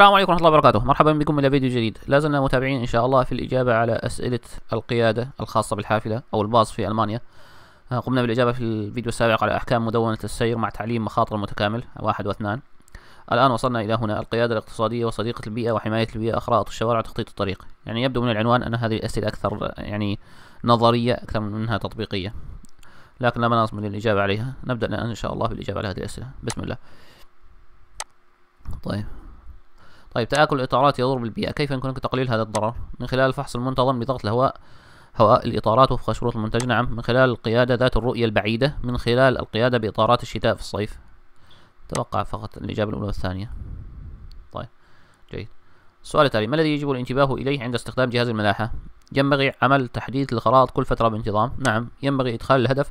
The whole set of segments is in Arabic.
السلام عليكم ورحمة الله وبركاته مرحبا بكم إلى فيديو جديد لازلنا متابعين إن شاء الله في الإجابة على أسئلة القيادة الخاصة بالحافلة أو الباص في ألمانيا آه، قمنا بالإجابة في الفيديو السابق على أحكام مدونة السير مع تعليم مخاطر متكامل واحد واثنان الآن وصلنا إلى هنا القيادة الاقتصادية وصديقة البيئة وحماية البيئة أخرائط الشوارع وتخطيط الطريق يعني يبدو من العنوان أن هذه الأسئلة أكثر يعني نظرية أكثر من منها تطبيقية لكن لا مناص من الإجابة عليها نبدأ الآن إن شاء الله بالإجابة على هذه الأسئلة بسم الله طيب طيب تآكل الإطارات يضر بالبيئة كيف يمكنك تقليل هذا الضرر من خلال الفحص المنتظم بضغط الهواء هواء الإطارات وفق شروط المنتج نعم من خلال القيادة ذات الرؤية البعيدة من خلال القيادة بإطارات الشتاء في الصيف توقع فقط الإجابة الأولى والثانية طيب جيد السؤال التالي ما الذي يجب الانتباه إليه عند استخدام جهاز الملاحة ينبغي عمل تحديث للخرائط كل فترة بانتظام نعم ينبغي إدخال الهدف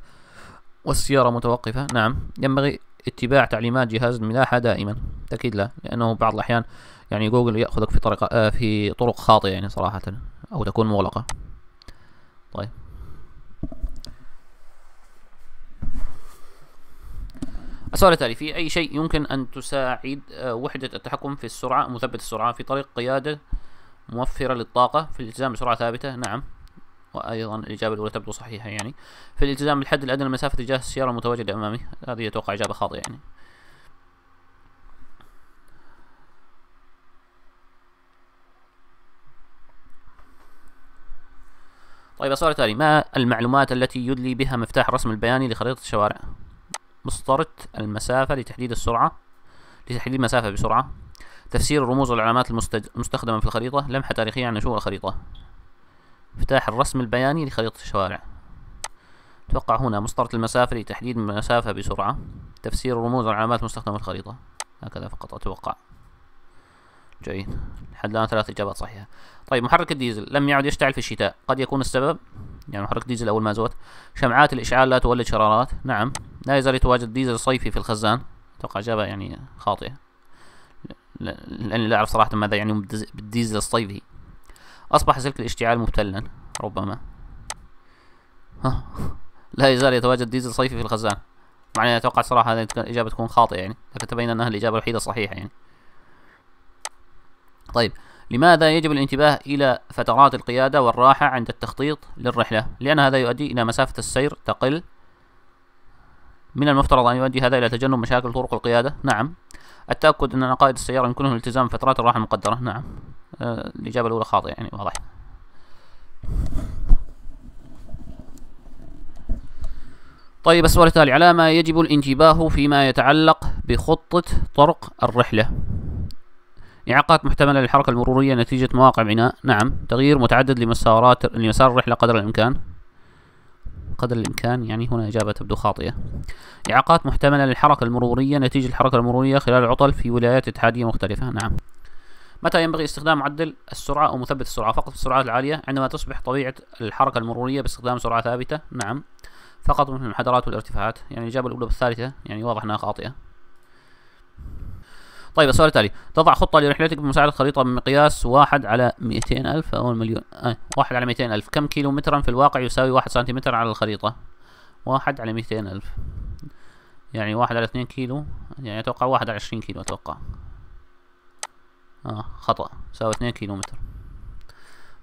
والسيارة متوقفة نعم ينبغي اتباع تعليمات جهاز الملاحة دائما تأكيد لا لأنه بعض الأحيان يعني جوجل يأخذك في طريقة آه في طرق خاطئة يعني صراحة أو تكون مغلقة طيب السؤال التالي في أي شيء يمكن أن تساعد آه، وحدة التحكم في السرعة مثبت السرعة في طريق قيادة موفرة للطاقة في الالتزام بسرعة ثابتة نعم وأيضا الإجابة الأولى تبدو صحيحة يعني في الالتزام بالحد الأدنى لمسافة تجاه السيارة المتواجدة أمامي هذه أتوقع إجابة خاطئة يعني طيب السؤال التالي ما المعلومات التي يدلي بها مفتاح الرسم البياني لخريطة الشوارع مسطرة المسافة لتحديد السرعة لتحديد المسافة بسرعة تفسير الرموز والعلامات المستخدمة في الخريطة لمحة تاريخية عن نشوء الخريطة مفتاح الرسم البياني لخريطة الشوارع أتوقع هنا مسطرة المسافة لتحديد المسافة بسرعة تفسير الرموز والعلامات المستخدمة في الخريطة هكذا فقط أتوقع جيد لحد الآن ثلاث إجابات صحيحة طيب محرك الديزل لم يعد يشتعل في الشتاء قد يكون السبب يعني محرك الديزل ما زوت شمعات الإشعال لا تولد شرارات نعم لا يزال يتواجد ديزل صيفي في الخزان أتوقع إجابة يعني خاطئة لأني لا أعرف صراحة ماذا يعني بالديزل الصيفي أصبح سلك الاشتعال مبتلا ربما لا يزال يتواجد ديزل صيفي في الخزان مع أني أتوقع صراحة هذه الإجابة تكون خاطئة يعني لكن تبين أنها الإجابة الوحيدة الصحيحة يعني طيب لماذا يجب الانتباه إلى فترات القيادة والراحة عند التخطيط للرحلة؟ لأن هذا يؤدي إلى مسافة السير تقل من المفترض أن يؤدي هذا إلى تجنب مشاكل طرق القيادة نعم التأكد أن قائد السيارة يمكنه الالتزام بفترات الراحة المقدرة نعم آه الإجابة الأولى خاطئة يعني واضح طيب السؤال التالي على ما يجب الانتباه فيما يتعلق بخطة طرق الرحلة إعاقات محتملة للحركة المرورية نتيجة مواقع بناء نعم تغيير متعدد لمسارات لمسار الرحلة قدر الإمكان قدر الإمكان يعني هنا إجابة تبدو خاطئة إعاقات محتملة للحركة المرورية نتيجة الحركة المرورية خلال العطل في ولايات اتحادية مختلفة نعم متى ينبغي استخدام معدل السرعة أو مثبت السرعة فقط في السرعات العالية عندما تصبح طبيعة الحركة المرورية باستخدام سرعة ثابتة نعم فقط من المنحدرات والارتفاعات يعني الإجابة الأولى بالثالثة يعني واضح أنها خاطئة طيب السؤال التالي تضع خطة لرحلتك بمساعدة خريطة بمقياس واحد على 200 ألف أو المليون آه. واحد على 200 ألف كم كيلو مترا في الواقع يساوي واحد سنتيمتر على الخريطة واحد على 200 ألف يعني واحد على 2 كيلو يعني أتوقع واحد على 20 كيلو أتوقع آه خطأ يساوي 2 كيلو متر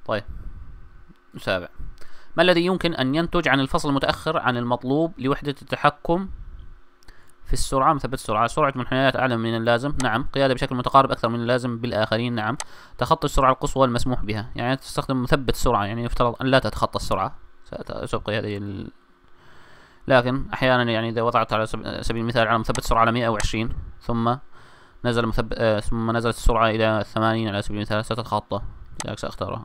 طيب سابع ما الذي يمكن أن ينتج عن الفصل المتأخر عن المطلوب لوحدة التحكم في السرعة مثبت السرعة سرعة منحنيات أعلى من اللازم نعم قيادة بشكل متقارب أكثر من اللازم بالآخرين نعم تخطي السرعة القصوى المسموح بها يعني تستخدم مثبت سرعة يعني يفترض أن لا تتخطى السرعة ستبقي هذه ال... لكن أحيانا يعني إذا وضعت على سبيل المثال على مثبت سرعة على 120 ثم نزل مثب... آه، ثم نزلت السرعة إلى 80 على سبيل المثال ستتخطى لذلك سأختارها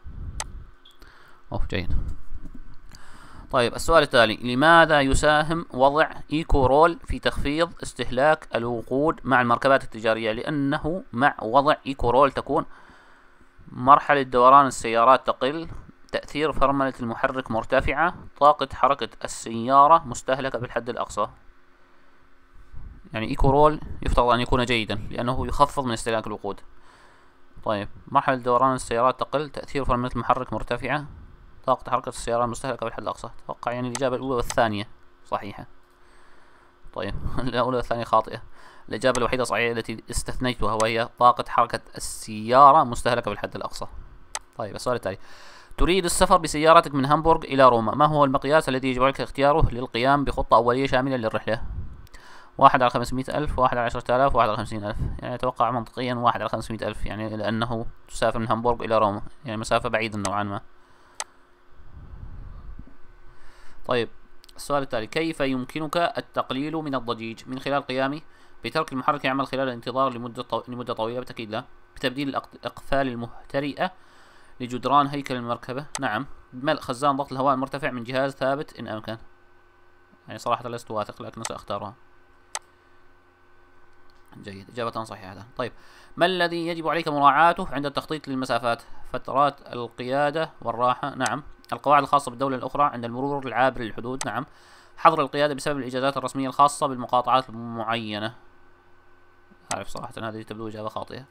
أوف جيد طيب السؤال التالي لماذا يساهم وضع ايكو رول في تخفيض استهلاك الوقود مع المركبات التجارية لأنه مع وضع ايكو رول تكون مرحلة دوران السيارات تقل تأثير فرملة المحرك مرتفعة طاقة حركة السيارة مستهلكة بالحد الأقصى يعني ايكو رول يفترض أن يكون جيدا لأنه يخفض من استهلاك الوقود طيب مرحلة دوران السيارات تقل تأثير فرملة المحرك مرتفعة طاقة حركة السيارة المستهلكة بالحد الأقصى أتوقع يعني الإجابة الأولى والثانية صحيحة طيب الأولى والثانية خاطئة الإجابة الوحيدة صحيحة التي استثنيتها وهي طاقة حركة السيارة مستهلكة بالحد الأقصى طيب السؤال التالي تريد السفر بسيارتك من هامبورغ إلى روما ما هو المقياس الذي يجب عليك اختياره للقيام بخطة أولية شاملة للرحلة واحد على خمسمائة ألف واحد على عشرة آلاف واحد على خمسين ألف يعني أتوقع منطقيا واحد على خمسمائة ألف يعني لأنه تسافر من هامبورغ إلى روما يعني مسافة بعيدة نوعا ما طيب السؤال التالي كيف يمكنك التقليل من الضجيج من خلال قيامي بترك المحرك يعمل خلال الانتظار لمدة طو... لمدة طويلة بالتأكيد لا بتبديل الأقفال المهترئة لجدران هيكل المركبة نعم بملء خزان ضغط الهواء المرتفع من جهاز ثابت إن أمكن يعني صراحة لست واثق لكن سأختارها جيد إجابة صحيحة طيب ما الذي يجب عليك مراعاته عند التخطيط للمسافات فترات القيادة والراحة نعم القواعد الخاصة بالدولة الأخرى عند المرور العابر للحدود نعم حظر القيادة بسبب الإجازات الرسمية الخاصة بالمقاطعات المعينة أعرف صراحة هذه تبدو إجابة خاطئة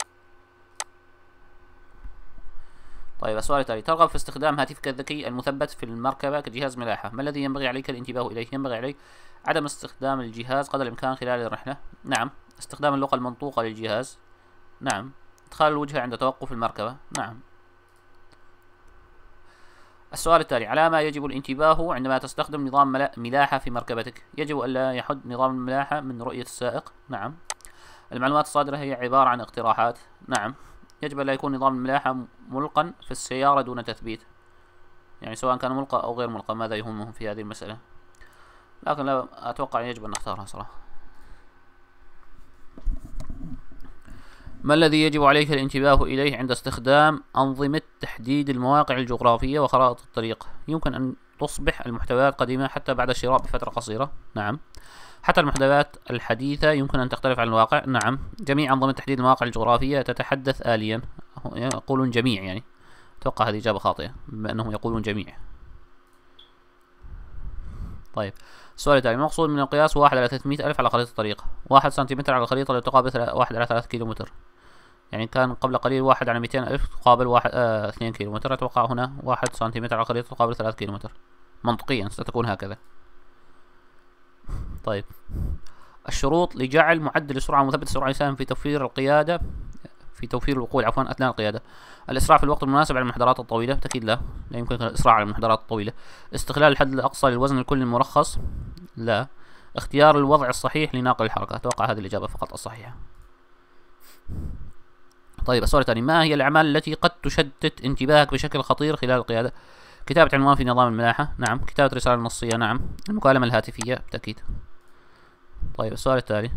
طيب السؤال التالي ترغب في استخدام هاتفك الذكي المثبت في المركبة كجهاز ملاحة ما الذي ينبغي عليك الانتباه إليه ينبغي عليك عدم استخدام الجهاز قدر الإمكان خلال الرحلة نعم استخدام اللغة المنطوقة للجهاز نعم ادخال الوجهة عند توقف المركبة نعم السؤال التالي على ما يجب الانتباه عندما تستخدم نظام ملاحة في مركبتك يجب ألا يحد نظام الملاحة من رؤية السائق نعم المعلومات الصادرة هي عبارة عن اقتراحات نعم يجب ألا يكون نظام الملاحة ملقا في السيارة دون تثبيت يعني سواء كان ملقى أو غير ملقى ماذا يهمهم في هذه المسألة لكن لا أتوقع يجب أن نختارها صراحة ما الذي يجب عليك الانتباه إليه عند استخدام أنظمة تحديد المواقع الجغرافية وخرائط الطريق؟ يمكن أن تصبح المحتويات قديمة حتى بعد الشراء بفترة قصيرة، نعم. حتى المحتويات الحديثة يمكن أن تختلف عن الواقع، نعم. جميع أنظمة تحديد المواقع الجغرافية تتحدث آليا، يقولون جميع يعني. أتوقع هذه إجابة خاطئة بما أنهم يقولون جميع. طيب. السؤال التالي المقصود من القياس واحد على 300 ألف على خريطة الطريق، واحد سنتيمتر على الخريطة اللي تقابل واحد على ثلاثة كيلومتر. يعني كان قبل قليل واحد على ميتين ألف تقابل واحد آه اثنين كيلو متر أتوقع هنا واحد سنتيمتر على قليل تقابل ثلاث كيلو متر منطقيا ستكون هكذا طيب الشروط لجعل معدل السرعة مثبت السرعة يساهم في توفير القيادة في توفير الوقود عفوا أثناء القيادة الإسراع في الوقت المناسب على المحضرات الطويلة بالتأكيد لا لا يمكن الإسراع على المحضرات الطويلة استغلال الحد الأقصى للوزن الكلي المرخص لا اختيار الوضع الصحيح لناقل الحركة أتوقع هذه الإجابة فقط الصحيحة طيب السؤال الثاني ما هي الأعمال التي قد تشتت انتباهك بشكل خطير خلال القيادة؟ كتابة عنوان في نظام الملاحة نعم كتابة رسالة نصية نعم المكالمة الهاتفية بالتأكيد طيب السؤال التالي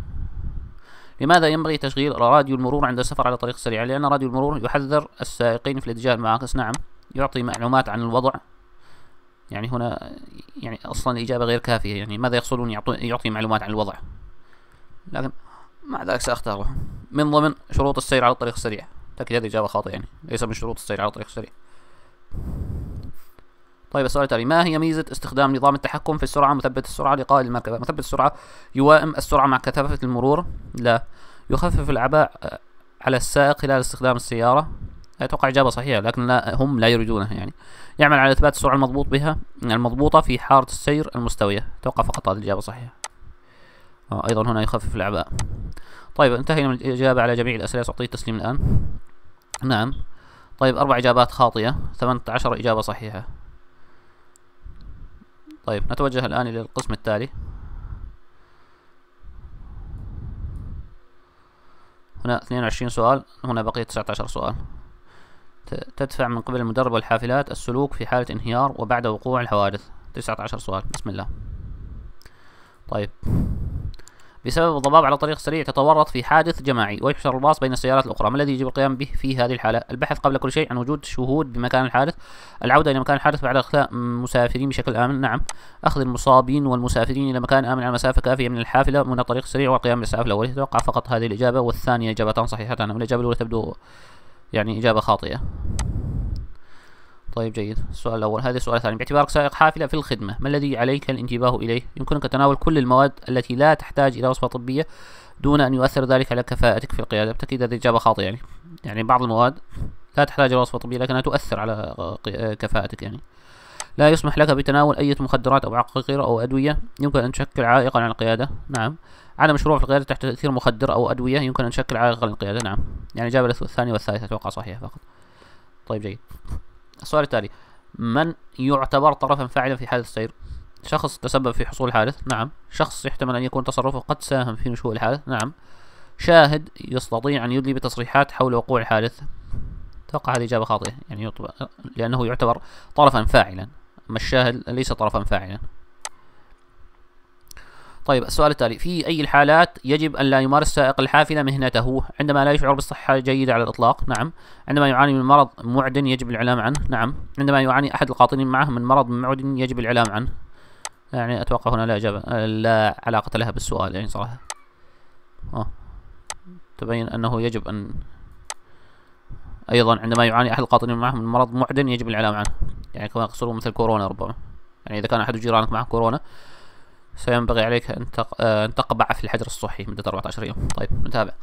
لماذا ينبغي تشغيل راديو المرور عند السفر على طريق سريع؟ لأن راديو المرور يحذر السائقين في الاتجاه المعاكس نعم يعطي معلومات عن الوضع يعني هنا يعني أصلا الإجابة غير كافية يعني ماذا يقصدون يعطي معلومات عن الوضع لكن مع ذلك سأختاره من ضمن شروط السير على الطريق السريع تأكد هذه إجابة خاطئة يعني ليس من شروط السير على الطريق السريع طيب السؤال التالي ما هي ميزة استخدام نظام التحكم في السرعة مثبت السرعة لقائد المركبة مثبت السرعة يوائم السرعة مع كثافة المرور لا يخفف العباء آه، على السائق خلال استخدام السيارة أتوقع إجابة صحيحة لكن لا هم لا يريدونها يعني يعمل على إثبات السرعة المضبوط بها المضبوطة في حارة السير المستوية أتوقع فقط هذه الإجابة صحيحة آه، أيضا هنا يخفف الأعباء طيب انتهينا من الإجابة على جميع الأسئلة سأعطيه التسليم الآن نعم طيب أربع إجابات خاطئة ثمانية عشر إجابة صحيحة طيب نتوجه الآن إلى القسم التالي هنا 22 سؤال هنا بقي 19 سؤال تدفع من قبل المدرب والحافلات السلوك في حالة انهيار وبعد وقوع الحوادث 19 سؤال بسم الله طيب بسبب الضباب على طريق سريع تتورط في حادث جماعي ويحشر الباص بين السيارات الأخرى ما الذي يجب القيام به في هذه الحالة البحث قبل كل شيء عن وجود شهود بمكان الحادث العودة إلى مكان الحادث بعد إخلاء المسافرين بشكل آمن نعم أخذ المصابين والمسافرين إلى مكان آمن على مسافة كافية من الحافلة من الطريق السريع والقيام بالإسعاف الأولي أتوقع فقط هذه الإجابة والثانية إجابتان صحيحتان الإجابة الأولى تبدو يعني إجابة خاطئة طيب جيد السؤال الأول هذا السؤال الثاني باعتبارك سائق حافلة في الخدمة ما الذي عليك الانتباه إليه؟ يمكنك تناول كل المواد التي لا تحتاج إلى وصفة طبية دون أن يؤثر ذلك على كفاءتك في القيادة بالتأكيد هذه إجابة خاطئة يعني يعني بعض المواد لا تحتاج إلى وصفة طبية لكنها تؤثر على كفاءتك يعني لا يسمح لك بتناول أي مخدرات أو عقاقير أو أدوية يمكن أن تشكل عائقا على القيادة نعم على مشروع في القيادة تحت تأثير مخدر أو أدوية يمكن أن تشكل عائقا على القيادة نعم يعني الإجابة الثانية والثالثة أتوقع صحيحة فقط طيب جيد السؤال التالي من يعتبر طرفا فاعلا في حادث السير شخص تسبب في حصول الحادث نعم شخص يحتمل أن يكون تصرفه قد ساهم في نشوء الحادث نعم شاهد يستطيع أن يدلي بتصريحات حول وقوع الحادث أتوقع هذه إجابة خاطئة يعني يطبع لأنه يعتبر طرفا فاعلا أما الشاهد ليس طرفا فاعلا طيب السؤال التالي في أي الحالات يجب أن لا يمارس سائق الحافلة مهنته عندما لا يشعر بالصحة جيدة على الإطلاق نعم عندما يعاني من مرض معدن يجب الإعلام عنه نعم عندما يعاني أحد القاطنين معه من مرض معدن يجب الإعلام عنه يعني أتوقع هنا لا إجابة لا علاقة لها بالسؤال يعني صراحة أوه. تبين أنه يجب أن أيضا عندما يعاني أحد القاطنين معه من مرض معدن يجب الإعلام عنه يعني كما يقصرون مثل كورونا ربما يعني إذا كان أحد جيرانك معه كورونا سينبغي عليك أن, تق... آه، أن تقبع في الحجر الصحي مدة 14 يوم طيب نتابع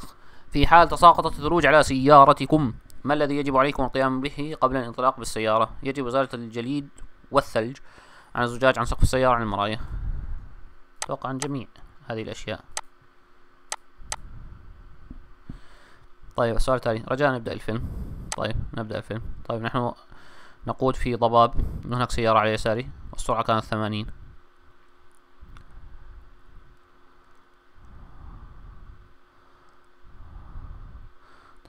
في حال تساقطت الثلوج على سيارتكم ما الذي يجب عليكم القيام به قبل الانطلاق بالسيارة يجب إزالة الجليد والثلج عن الزجاج عن سقف السيارة عن المراية أتوقع عن جميع هذه الأشياء طيب السؤال التالي رجاء نبدأ الفيلم طيب نبدأ الفيلم طيب نحن نقود في ضباب هناك سيارة على يساري والسرعة كانت 80.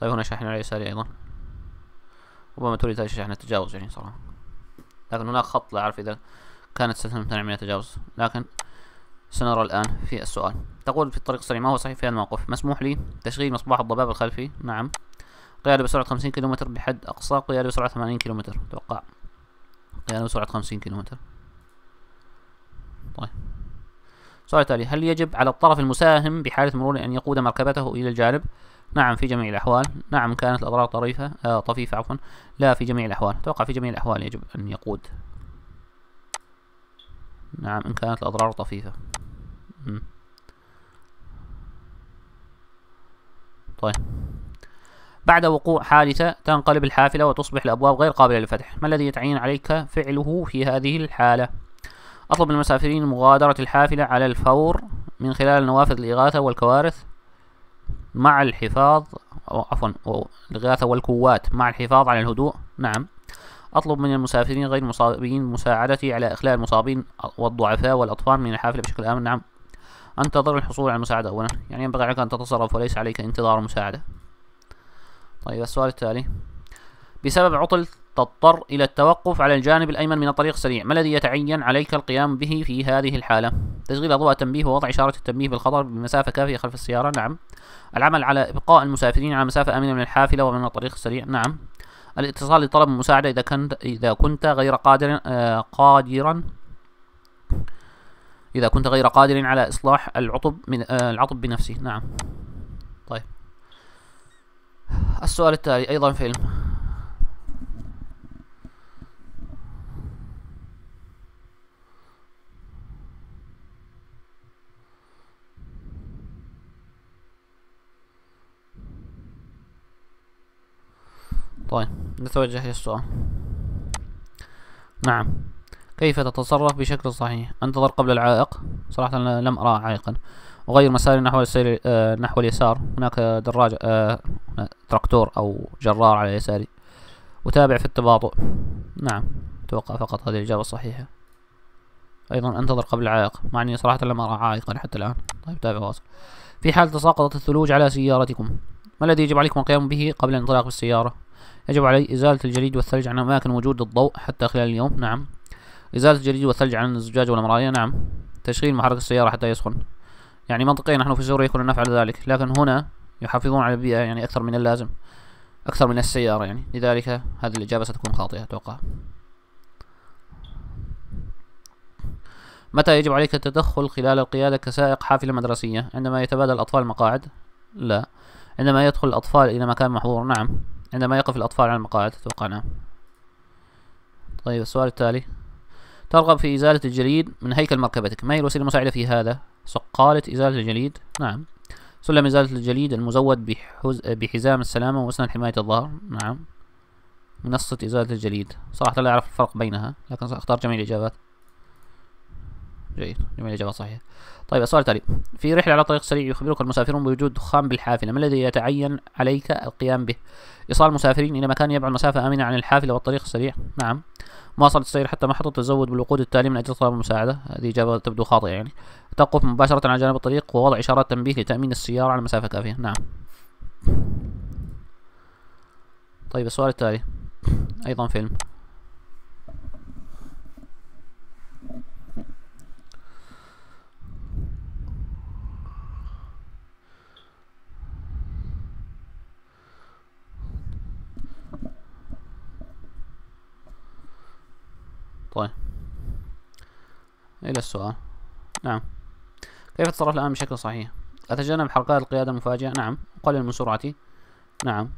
طيب هنا شاحن على يساري أيضا ربما تريد هذه الشاحنة تجاوز يعني صراحة لكن هناك خط لا أعرف إذا كانت ستمتنع من التجاوز لكن سنرى الآن في السؤال تقول في الطريق السريع ما هو صحيح في هذا الموقف مسموح لي تشغيل مصباح الضباب الخلفي نعم قيادة بسرعة 50 كيلومتر بحد أقصى قيادة بسرعة 80 كيلومتر أتوقع قيادة بسرعة 50 كيلومتر طيب سؤال التالي هل يجب على الطرف المساهم بحالة مرور أن يقود مركبته إلى الجانب نعم في جميع الأحوال نعم كانت الأضرار طريفة آه طفيفة عفوا لا في جميع الأحوال أتوقع في جميع الأحوال يجب أن يقود نعم إن كانت الأضرار طفيفة طيب بعد وقوع حادثة تنقلب الحافلة وتصبح الأبواب غير قابلة للفتح ما الذي يتعين عليك فعله في هذه الحالة أطلب من المسافرين مغادرة الحافلة على الفور من خلال نوافذ الإغاثة والكوارث مع الحفاظ أو عفوا الغاثة والكوات مع الحفاظ على الهدوء نعم أطلب من المسافرين غير المصابين مساعدتي على إخلاء المصابين والضعفاء والأطفال من الحافلة بشكل آمن نعم أنتظر الحصول على المساعدة أولا يعني ينبغي عليك أن تتصرف وليس عليك انتظار المساعدة طيب السؤال التالي بسبب عطل تضطر إلى التوقف على الجانب الأيمن من الطريق السريع ما الذي يتعين عليك القيام به في هذه الحالة تشغيل أضواء التنبيه ووضع إشارة التنبيه بالخطر بمسافة كافية خلف السيارة نعم العمل على إبقاء المسافرين على مسافة آمنة من الحافلة ومن الطريق السريع نعم الاتصال لطلب المساعدة إذا كنت إذا كنت غير قادر آه، قادرا إذا كنت غير قادر على إصلاح العطب من آه، العطب بنفسه نعم طيب السؤال التالي أيضا فيلم طيب نتوجه للسؤال نعم كيف تتصرف بشكل صحيح انتظر قبل العائق صراحة لم أرى عائقا أغير مساري نحو السير آه، نحو اليسار هناك دراجة آه، تراكتور أو جرار على يساري وتابع في التباطؤ نعم أتوقع فقط هذه الإجابة الصحيحة أيضا أنتظر قبل العائق مع أني صراحة لم أرى عائقا حتى الآن طيب تابع واصل في حال تساقطت الثلوج على سيارتكم ما الذي يجب عليكم القيام به قبل الانطلاق بالسيارة يجب علي إزالة الجليد والثلج عن أماكن وجود الضوء حتى خلال اليوم نعم إزالة الجليد والثلج عن الزجاج والمرايا نعم تشغيل محرك السيارة حتى يسخن يعني منطقيا نحن في سوريا كنا نفعل ذلك لكن هنا يحافظون على البيئة يعني أكثر من اللازم أكثر من السيارة يعني لذلك هذه الإجابة ستكون خاطئة أتوقع متى يجب عليك التدخل خلال القيادة كسائق حافلة مدرسية عندما يتبادل الأطفال المقاعد لا عندما يدخل الأطفال إلى مكان محظور نعم عندما يقف الأطفال على المقاعد أتوقع نعم طيب السؤال التالي ترغب في إزالة الجليد من هيكل مركبتك ما هي الوسيلة المساعدة في هذا صقالة إزالة الجليد نعم سلم إزالة الجليد المزود بحز... بحزام السلامة وأسنان حماية الظهر نعم منصة إزالة الجليد صراحة لا أعرف الفرق بينها لكن سأختار جميع الإجابات جيد جميل إجابة صحيحة طيب السؤال التالي في رحلة على طريق سريع يخبرك المسافرون بوجود دخان بالحافلة ما الذي يتعين عليك القيام به إيصال المسافرين إلى مكان يبعد مسافة آمنة عن الحافلة والطريق السريع نعم مواصلة السير حتى محطة التزود بالوقود التالي من أجل طلب المساعدة هذه إجابة تبدو خاطئة يعني توقف مباشرة على جانب الطريق ووضع إشارات تنبيه لتأمين السيارة على مسافة كافية نعم طيب السؤال التالي أيضا فيلم إلى السؤال نعم كيف أتصرف الآن بشكل صحيح؟ أتجنب حركات القيادة المفاجئة نعم أقلل من سرعتي نعم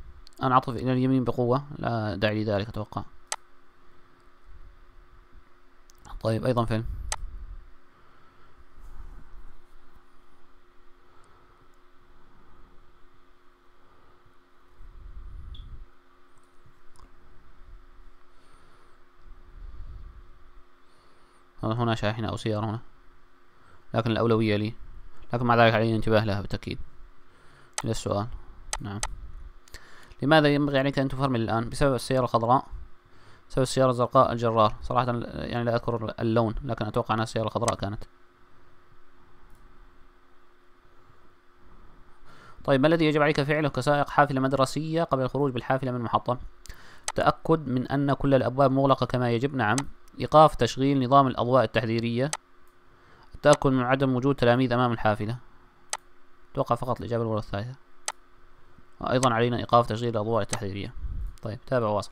أنعطف إلى اليمين بقوة لا داعي لذلك أتوقع طيب أيضا فيلم هنا شاحنة أو سيارة هنا لكن الأولوية لي لكن مع ذلك علي الانتباه لها بالتأكيد إلى السؤال نعم لماذا ينبغي عليك أن تفرمل الآن بسبب السيارة الخضراء بسبب السيارة الزرقاء الجرار صراحة يعني لا أذكر اللون لكن أتوقع أنها السيارة الخضراء كانت طيب ما الذي يجب عليك فعله كسائق حافلة مدرسية قبل الخروج بالحافلة من المحطة؟ تأكد من أن كل الأبواب مغلقة كما يجب نعم إيقاف تشغيل نظام الأضواء التحذيرية التأكد من عدم وجود تلاميذ أمام الحافلة أتوقع فقط الإجابة الأولى الثالثة وأيضا علينا إيقاف تشغيل الأضواء التحذيرية طيب تابع واصل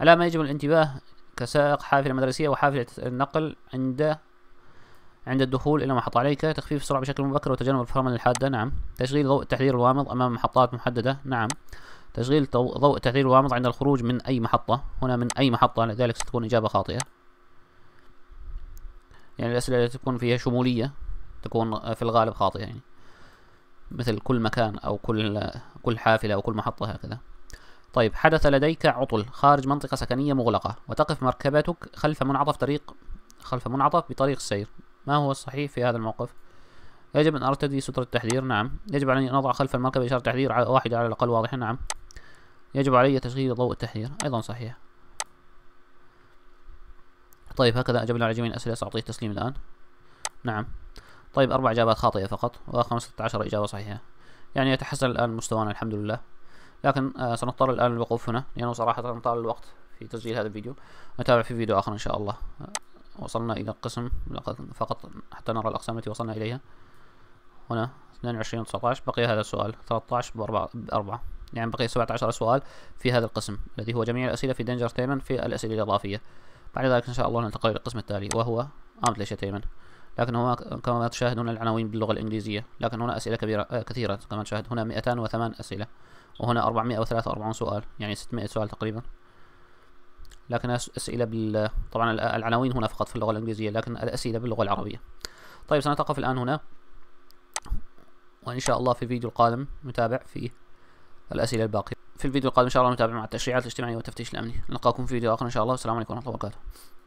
على ما يجب الانتباه كسائق حافلة مدرسية وحافلة النقل عند عند الدخول إلى محطة عليك تخفيف السرعة بشكل مبكر وتجنب الفرامل الحادة نعم تشغيل ضوء التحذير الوامض أمام محطات محددة نعم تشغيل ضوء التحذير الوامض عند الخروج من أي محطة هنا من أي محطة لذلك ستكون إجابة خاطئة يعني الأسئلة التي تكون فيها شمولية تكون في الغالب خاطئة يعني مثل كل مكان أو كل كل حافلة أو كل محطة هكذا طيب حدث لديك عطل خارج منطقة سكنية مغلقة وتقف مركبتك خلف منعطف طريق خلف منعطف بطريق السير ما هو الصحيح في هذا الموقف؟ يجب أن أرتدي سترة تحذير نعم يجب علي أن أضع خلف المركبة إشارة تحذير واحدة على الأقل واضحة نعم يجب علي تشغيل ضوء التحذير أيضا صحيح طيب هكذا أجبنا على جميع الأسئلة سأعطيه تسليم الآن نعم طيب أربع إجابات خاطئة فقط وخمسة عشر إجابة صحيحة يعني يتحسن الآن مستوانا الحمد لله لكن آه سنضطر الآن للوقوف هنا لأنه يعني صراحة طال الوقت في تسجيل هذا الفيديو نتابع في فيديو آخر إن شاء الله وصلنا إلى القسم فقط حتى نرى الأقسام التي وصلنا إليها هنا 22 19 بقي هذا السؤال 13 بأربعة بأربعة يعني بقي 17 سؤال في هذا القسم الذي هو جميع الأسئلة في دينجر تيمن في الأسئلة الإضافية بعد ذلك إن شاء الله ننتقل إلى القسم التالي وهو ليش تيمن لكن هنا كما تشاهدون العناوين باللغة الإنجليزية لكن هنا أسئلة كبيرة آه، كثيرة كما تشاهد هنا 208 أسئلة وهنا 443 سؤال يعني 600 سؤال تقريبا لكن أسئلة بال طبعا العناوين هنا فقط في اللغة الإنجليزية لكن الأسئلة باللغة العربية طيب سنتوقف الآن هنا وإن شاء الله في الفيديو القادم نتابع في الأسئلة الباقية في الفيديو القادم ان شاء الله نتابع مع التشريعات الاجتماعيه والتفتيش الامني نلقاكم في فيديو اخر ان شاء الله والسلام عليكم ورحمه الله وبركاته